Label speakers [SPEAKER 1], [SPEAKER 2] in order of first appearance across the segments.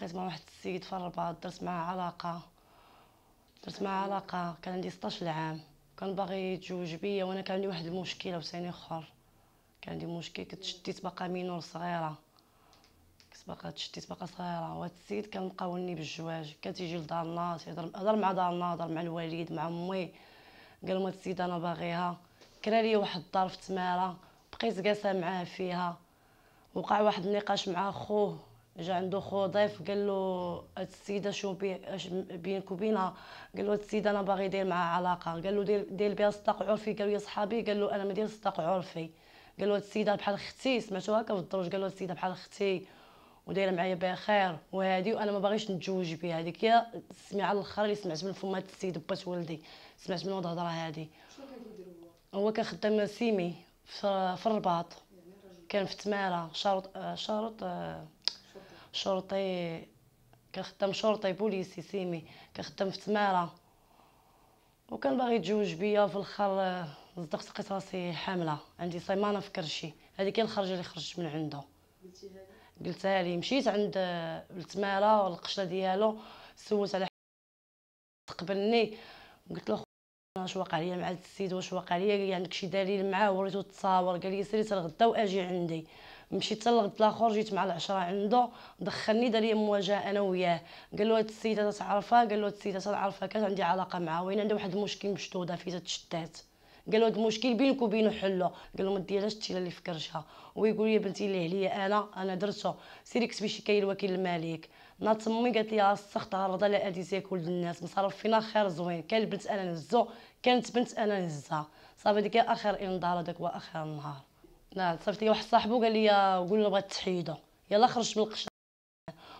[SPEAKER 1] تلاقيت مع واحد السيد في الرباط درت معاه علاقه درت معاه علاقه كان عندي 16 عام كان باغي يتزوج بيا وانا كان عندي واحد المشكله وثاني اخر كان عندي مشكل كنت شديت باقا مينور صغيره كنت باقا شديت باقا صغيره وهاد السيد كان مقاولني بالزواج كان تيجي لدارنا تيهضر هضر مع دارنا هضر مع الوالد مع امي قال لهم هاد السيده انا باغيها كرا لي واحد الدار في تماره بقيت قاسه معاه فيها وقع واحد النقاش مع خوه جا عنده خو ضيف قال له هاد السيده شو بي بينك وبينها قال له هاد السيده انا باغي ندير معها علاقه قال له دير دير بها صداق عرفي قال له يا صحابي قال له انا ما داير صداق عرفي قال له هاد السيده بحال اختي سمعتو هكا في الدروج قال له هاد السيده بحال اختي ودايره معايا بها خير وهادي وانا ما باغيش نتزوج بها هذيك هي السمعه الاخرى اللي سمعت من فم هاد السيد بات ولدي سمعت من الهضره هادي هو كان خدام سيمي في الرباط كان في تماره شارط شارط آه، شرطي كنخدم شرطي بوليسي سيمي كنخدم في تماره وكان باغي يتزوج بيا في الاخر صدقت لقيت راسي حامله عندي سيمانة في كرشي هذيك هي الخرجه اللي خرجت من عنده قلتها لي مشيت عند التماره والقشره ديالو سولت على تقبلني قلت له اش واقع ليا مع هذا السيد واش واقع ليا عندك شي دليل معاه وريتو التصاور قال لي سيري الغدا واجي عندي مشيت حتى لغد لاخر جيت مع العشرة عنده دخلني دار لي مواجهه انا وياه قال له هاد السيده تعرفها قال له هاد السيده تعرفها كانت عندي علاقه معها وين عندها واحد المشكل مشدوده في تشتات قال له هاد المشكل بينك وبينه حلو قال له ما ديرهاش التيله اللي في كرشها ويقول لي بنتي اللي عليا انا انا درته سيري كتبي شكايه لوكيل الملك نات امي قالت لي السخط آه، عرضه آه، زيك ولد الناس مصرف فينا خير زوين كان بنت انا نهزو كانت بنت انا نهزها صافي ديك اخر انذار هذاك هو اخر النهار نعم صيفط لي واحد صاحبو قال لي قول له بغات تحيده يلا خرجت من القشره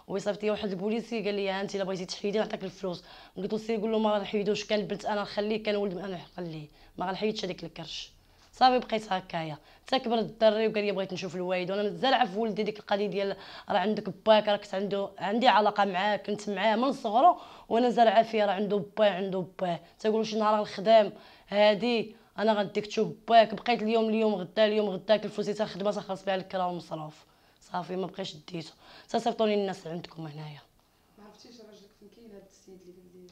[SPEAKER 1] وصيفط لي واحد البوليسي قال لي انت الا بغيتي تحيدي نعطيك الفلوس قلت له سير قول له ما غنحيدوش كان البنت انا نخليه كان ولد انا نخليه ما غنحيدش هذيك الكرش صافي بقيت هكايا حتى كبر الدري وقال لي بغيت نشوف الوالد وانا مازال في ولدي ديك القضيه ديال راه عندك باك راه كنت عنده عندي علاقه معاه كنت معاه من صغره وانا زرعه فيه راه عنده با عنده با تقولوا شي نهار غنخدم هادي انا غنديك تشوف باك بقيت اليوم اليوم غدا اليوم غدا الفلوس تاع الخدمه تخلص بها الكرا والمصروف صافي ما بقيتش ديته تصيفطوني الناس عندكم هنايا ما عرفتيش راجلك فين كاين هذا السيد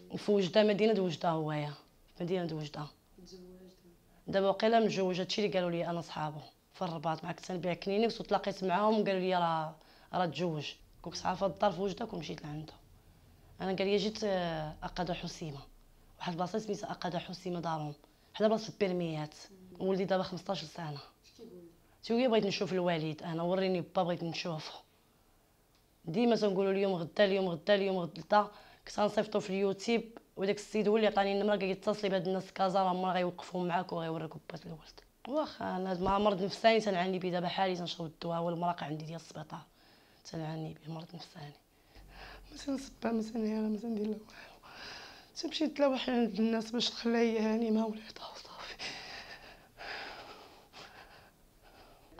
[SPEAKER 1] اللي في وجده مدينه وجده هويا مدينه وجده تزوج دابا وقيلا مجوج هادشي اللي قالوا لي انا صحابه في الرباط مع كنت نبيع كلينيكس وتلاقيت معاهم قالوا لي راه راه تزوج كنت صحافه الدار في وجده كون مشيت لعنده انا قال لي جيت آه، اقاد حسيمه واحد البلاصه سميتها اقاد حسيمه دارهم حتى بلاصه بيرميات ولدي دابا 15 سنه تيقول بغيت نشوف الوالد انا وريني با بغيت نشوفه ديما تنقولو اليوم غدا اليوم غدا اليوم غدا كنت غنصيفطو في اليوتيوب وداك السيد هو اللي عطاني النمره قال يتصلي بهاد الناس كازا راه هما غيوقفو معاك وغيوريكم بات الولد واخا انا مع مرض نفساني تنعاني بيه دابا حالي تنشرب الدواء والمراقع عندي ديال السبيطار تنعاني بيه مرض نفساني ما تنصبها ما تنهيرها ما تندير لا والو تمشي تلوح عند الناس باش تخليها هاني ما وليتها وصافي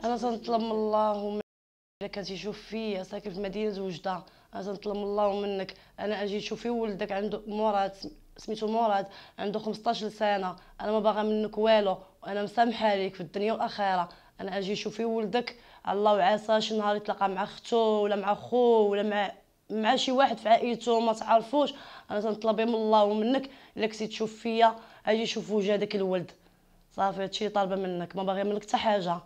[SPEAKER 1] انا تنطلب من الله الا كان تيشوف فيا ساكن في مدينه وجده انا تنطلب من الله منك انا اجي تشوفي ولدك عنده مراد سميتو مراد عنده 15 سنه انا ما باغا منك والو وانا مسامحه لك في الدنيا والاخره انا اجي شوفي ولدك الله وعسى شي نهار يتلاقى مع اختو ولا مع خوه ولا مع مع شي واحد في عائلته ما تعرفوش انا تنطلب من الله ومنك الا كنتي تشوف فيا اجي شوف وجه داك الولد صافي هادشي طالبه منك ما باغي منك حتى حاجه